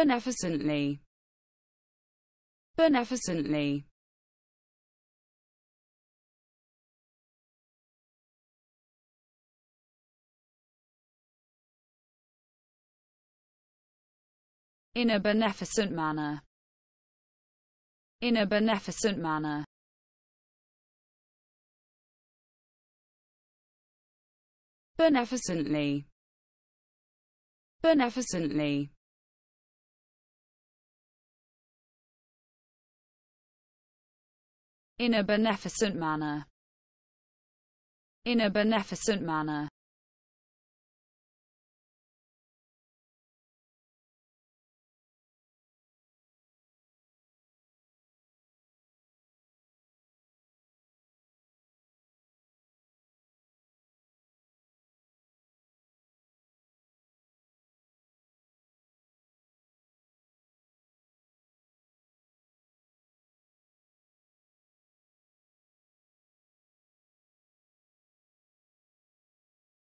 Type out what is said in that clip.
beneficently beneficently in a beneficent manner in a beneficent manner beneficently beneficently in a beneficent manner in a beneficent manner